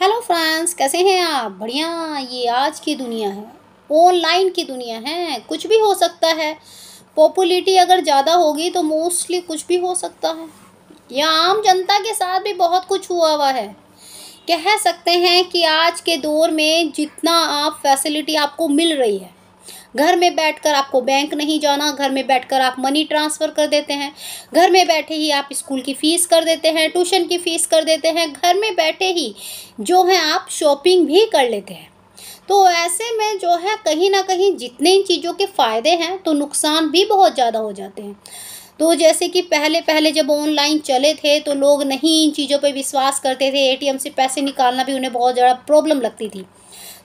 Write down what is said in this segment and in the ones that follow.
hello friends कैसे हैं आप बढ़िया ये आज की दुनिया है ऑनलाइन की दुनिया है कुछ भी हो सकता है पॉपुलिटी अगर ज़्यादा होगी तो मोस्टली कुछ भी हो सकता है या आम जनता के साथ भी बहुत कुछ हुआ हुआ है कह सकते हैं कि आज के दौर में जितना आप फैसिलिटी आपको मिल रही है घर में बैठकर आपको बैंक नहीं जाना घर में बैठकर आप मनी ट्रांसफ़र कर देते हैं घर में बैठे ही आप स्कूल की फ़ीस कर देते हैं ट्यूशन की फ़ीस कर देते हैं घर में बैठे ही जो है आप शॉपिंग भी कर लेते हैं तो ऐसे में जो है कहीं ना कहीं जितने इन चीज़ों के फ़ायदे हैं तो नुकसान भी बहुत ज़्यादा हो जाते हैं तो जैसे कि पहले पहले जब ऑनलाइन चले थे तो लोग नहीं इन चीज़ों पर विश्वास करते थे एटीएम से पैसे निकालना भी उन्हें बहुत ज़्यादा प्रॉब्लम लगती थी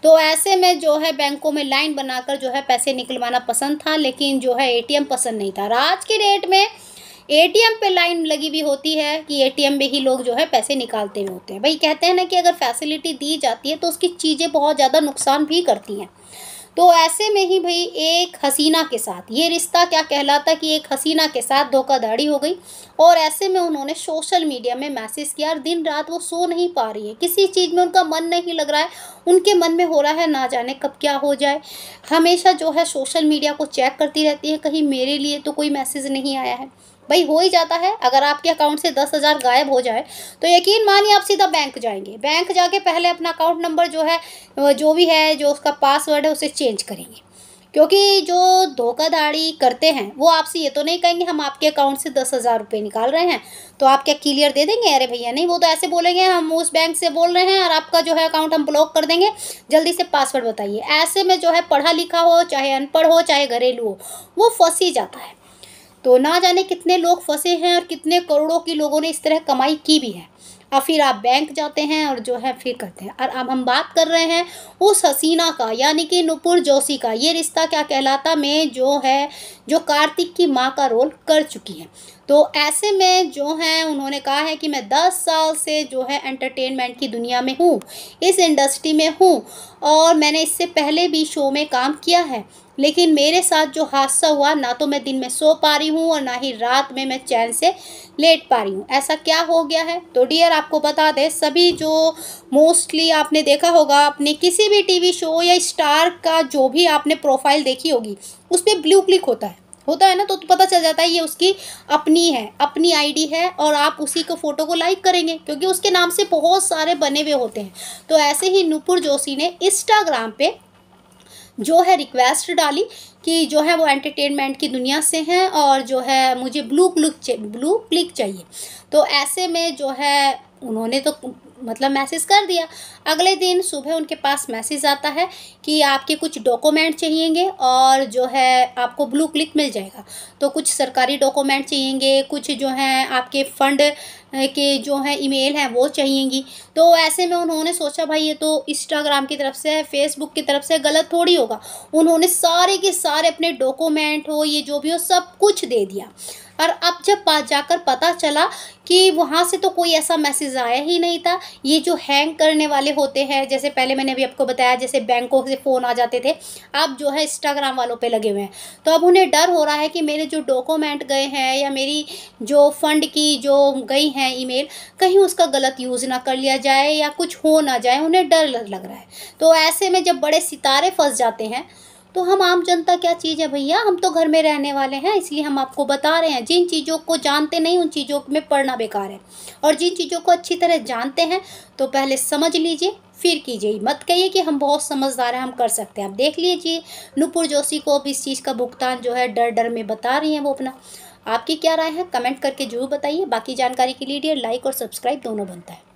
तो ऐसे में जो है बैंकों में लाइन बनाकर जो है पैसे निकलवाना पसंद था लेकिन जो है एटीएम पसंद नहीं था आज के डेट में एटीएम पे लाइन लगी हुई होती है कि एटीएम में ही लोग जो है पैसे निकालते हुए होते हैं भाई कहते हैं ना कि अगर फैसिलिटी दी जाती है तो उसकी चीज़ें बहुत ज़्यादा नुकसान भी करती हैं तो ऐसे में ही भाई एक हसीना के साथ ये रिश्ता क्या कहलाता कि एक हसीना के साथ धोखाधड़ी हो गई और ऐसे में उन्होंने सोशल मीडिया में मैसेज किया और दिन रात वो सो नहीं पा रही है किसी चीज़ में उनका मन नहीं लग रहा है उनके मन में हो रहा है ना जाने कब क्या हो जाए हमेशा जो है सोशल मीडिया को चेक करती रहती है कहीं मेरे लिए तो कोई मैसेज नहीं आया है भाई हो ही जाता है अगर आपके अकाउंट से दस हज़ार गायब हो जाए तो यकीन मानिए आप सीधा बैंक जाएंगे बैंक जाके पहले अपना अकाउंट नंबर जो है जो भी है जो उसका पासवर्ड है उसे चेंज करेंगे क्योंकि जो धोखाधाड़ी करते हैं वो आपसे ये तो नहीं कहेंगे हम आपके अकाउंट से दस हज़ार रुपये निकाल रहे हैं तो आप क्या क्लियर दे देंगे अरे भैया नहीं वो तो ऐसे बोलेंगे हम उस बैंक से बोल रहे हैं और आपका जो है अकाउंट हम ब्लॉक कर देंगे जल्दी से पासवर्ड बताइए ऐसे में जो है पढ़ा लिखा हो चाहे अनपढ़ हो चाहे घरेलू हो वो फंस ही जाता है तो ना जाने कितने लोग फंसे हैं और कितने करोड़ों की लोगों ने इस तरह कमाई की भी है और फिर आप बैंक जाते हैं और जो है फिर करते हैं और अब हम बात कर रहे हैं उस हसीना का यानी कि नुपुर जोशी का ये रिश्ता क्या कहलाता में जो है जो कार्तिक की माँ का रोल कर चुकी है तो ऐसे में जो हैं उन्होंने कहा है कि मैं दस साल से जो है एंटरटेनमेंट की दुनिया में हूँ इस इंडस्ट्री में हूँ और मैंने इससे पहले भी शो में काम किया है लेकिन मेरे साथ जो हादसा हुआ ना तो मैं दिन में सो पा रही हूँ और ना ही रात में मैं चैन से लेट पा रही हूँ ऐसा क्या हो गया है तो डियर आपको बता दें सभी जो मोस्टली आपने देखा होगा आपने किसी भी टीवी शो या स्टार का जो भी आपने प्रोफाइल देखी होगी उस पर ब्लू क्लिक होता है होता है ना तो, तो पता चल जाता है ये उसकी अपनी है अपनी आईडी है और आप उसी को फ़ोटो को लाइक करेंगे क्योंकि उसके नाम से बहुत सारे बने हुए होते हैं तो ऐसे ही नूपुर जोशी ने इंस्टाग्राम पे जो है रिक्वेस्ट डाली कि जो है वो एंटरटेनमेंट की दुनिया से हैं और जो है मुझे ब्लू क्लिक ब्लू क्लिक चाहिए तो ऐसे में जो है उन्होंने तो मतलब मैसेज कर दिया अगले दिन सुबह उनके पास मैसेज आता है कि आपके कुछ डॉक्यूमेंट चाहिएंगे और जो है आपको ब्लू क्लिक मिल जाएगा तो कुछ सरकारी डॉक्यूमेंट चाहिएंगे कुछ जो हैं आपके फ़ंड के जो है ईमेल हैं वो चाहिएगी तो ऐसे में उन्होंने सोचा भाई ये तो इंस्टाग्राम की तरफ से फेसबुक की तरफ से गलत थोड़ी होगा उन्होंने सारे के सारे अपने डॉक्यूमेंट हो ये जो भी हो सब कुछ दे दिया पर अब जब जाकर पता चला कि वहाँ से तो कोई ऐसा मैसेज आया ही नहीं था ये जो हैंग करने वाले होते हैं जैसे पहले मैंने अभी आपको बताया जैसे बैंकों से फ़ोन आ जाते थे अब जो है इंस्टाग्राम वालों पे लगे हुए हैं तो अब उन्हें डर हो रहा है कि मेरे जो डॉक्यूमेंट गए हैं या मेरी जो फ़ंड की जो गई हैं ईमेल कहीं उसका गलत यूज़ ना कर लिया जाए या कुछ हो ना जाए उन्हें डर लग रहा है तो ऐसे में जब बड़े सितारे फंस जाते हैं तो हम आम जनता क्या चीज़ है भैया हम तो घर में रहने वाले हैं इसलिए हम आपको बता रहे हैं जिन चीज़ों को जानते नहीं उन चीज़ों में पढ़ना बेकार है और जिन चीज़ों को अच्छी तरह जानते हैं तो पहले समझ लीजिए फिर कीजिए मत कहिए कि हम बहुत समझदार हैं हम कर सकते हैं आप देख लीजिए नुपुर जोशी को अब इस चीज़ का भुगतान जो है डर डर में बता रही हैं वो अपना आपकी क्या राय है कमेंट करके जरूर बताइए बाकी जानकारी के लिए लाइक और सब्सक्राइब दोनों बनता है